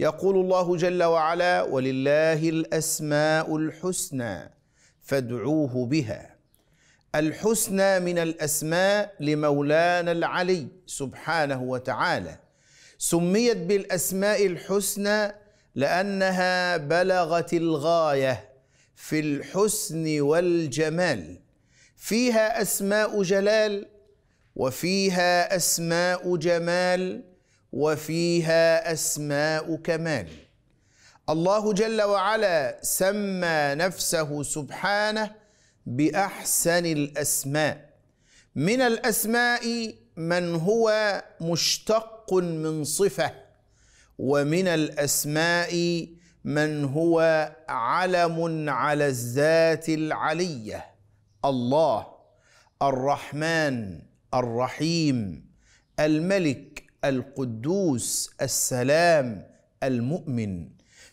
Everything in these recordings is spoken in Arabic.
يقول الله جل وعلا ولله الاسماء الحسنى فادعوه بها الحسنى من الاسماء لمولانا العلي سبحانه وتعالى سميت بالاسماء الحسنى لانها بلغت الغايه في الحسن والجمال فيها اسماء جلال وفيها اسماء جمال وفيها اسماء كمال الله جل وعلا سمى نفسه سبحانه باحسن الاسماء من الاسماء من هو مشتق من صفه ومن الاسماء من هو علم على الذات العليه الله الرحمن الرحيم الملك القدوس السلام المؤمن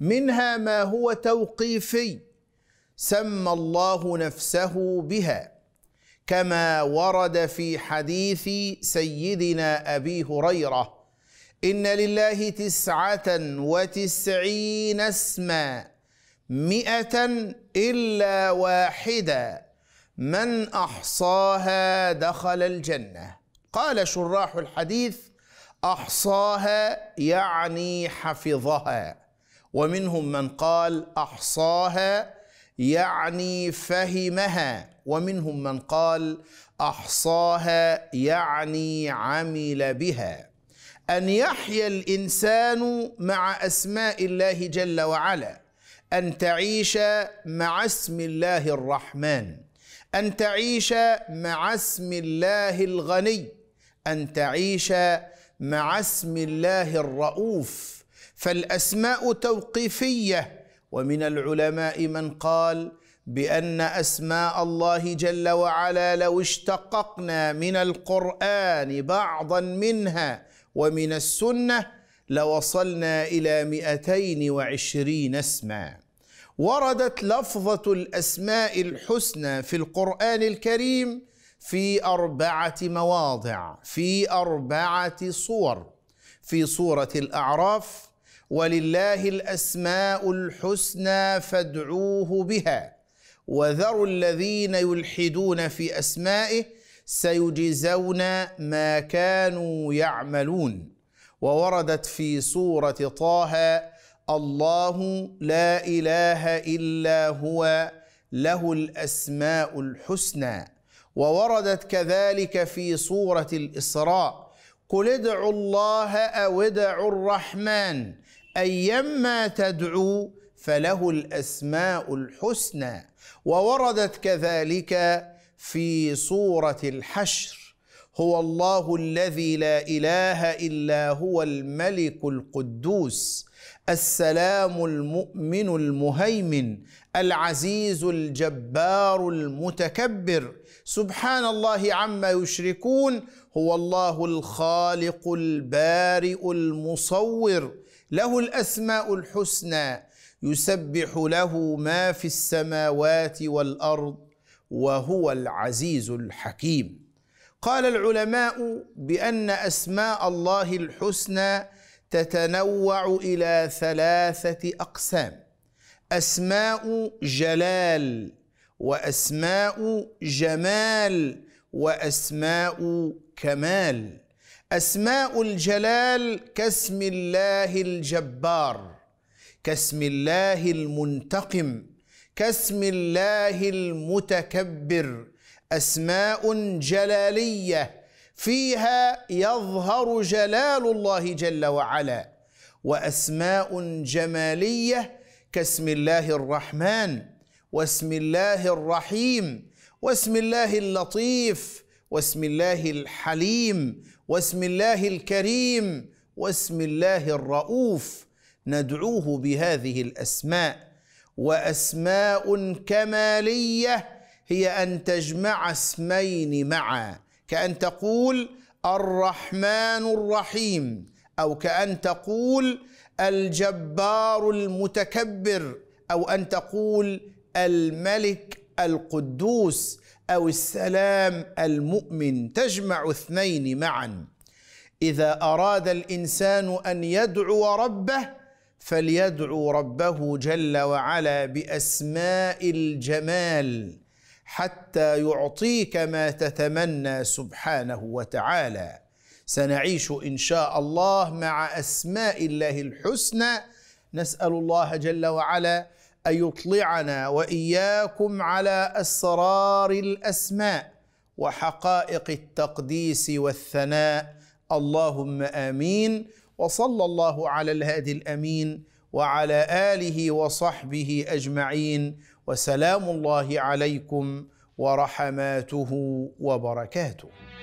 منها ما هو توقيفي سمى الله نفسه بها كما ورد في حديث سيدنا ابي هريره ان لله تسعه وتسعين اسما مئه الا واحده من احصاها دخل الجنه قال شراح الحديث احصاها يعني حفظها ومنهم من قال احصاها يعني فهمها ومنهم من قال احصاها يعني عمل بها ان يحيا الانسان مع اسماء الله جل وعلا ان تعيش مع اسم الله الرحمن ان تعيش مع اسم الله الغني ان تعيش مع اسم الله الرؤوف فالاسماء توقيفيه ومن العلماء من قال بان اسماء الله جل وعلا لو اشتققنا من القران بعضا منها ومن السنه لوصلنا الى مئتين وعشرين اسما وردت لفظه الاسماء الحسنى في القران الكريم في أربعة مواضع في أربعة صور في سورة الأعراف ولله الأسماء الحسنى فادعوه بها وذروا الذين يلحدون في أسمائه سيجزون ما كانوا يعملون ووردت في سورة طه الله لا إله إلا هو له الأسماء الحسنى ووردت كذلك في سورة الإسراء قل ادعوا الله أو ادعوا الرحمن أيما تدعو فله الأسماء الحسنى ووردت كذلك في سورة الحشر هو الله الذي لا اله الا هو الملك القدوس السلام المؤمن المهيمن العزيز الجبار المتكبر سبحان الله عما يشركون هو الله الخالق البارئ المصور له الاسماء الحسنى يسبح له ما في السماوات والارض وهو العزيز الحكيم قال العلماء بان اسماء الله الحسنى تتنوع الى ثلاثه اقسام اسماء جلال واسماء جمال واسماء كمال اسماء الجلال كاسم الله الجبار كاسم الله المنتقم كاسم الله المتكبر اسماء جلاليه فيها يظهر جلال الله جل وعلا واسماء جماليه كاسم الله الرحمن واسم الله الرحيم واسم الله اللطيف واسم الله الحليم واسم الله الكريم واسم الله الرؤوف ندعوه بهذه الاسماء واسماء كماليه هي أن تجمع اسمين معا كأن تقول الرحمن الرحيم أو كأن تقول الجبار المتكبر أو أن تقول الملك القدوس أو السلام المؤمن تجمع اثنين معا إذا أراد الإنسان أن يدعو ربه فليدعو ربه جل وعلا باسماء الجمال حتى يعطيك ما تتمنى سبحانه وتعالى سنعيش ان شاء الله مع اسماء الله الحسنى نسال الله جل وعلا ان يطلعنا واياكم على اسرار الاسماء وحقائق التقديس والثناء اللهم امين وصلى الله على الهادي الامين وعلى اله وصحبه اجمعين وسلام الله عليكم ورحماته وبركاته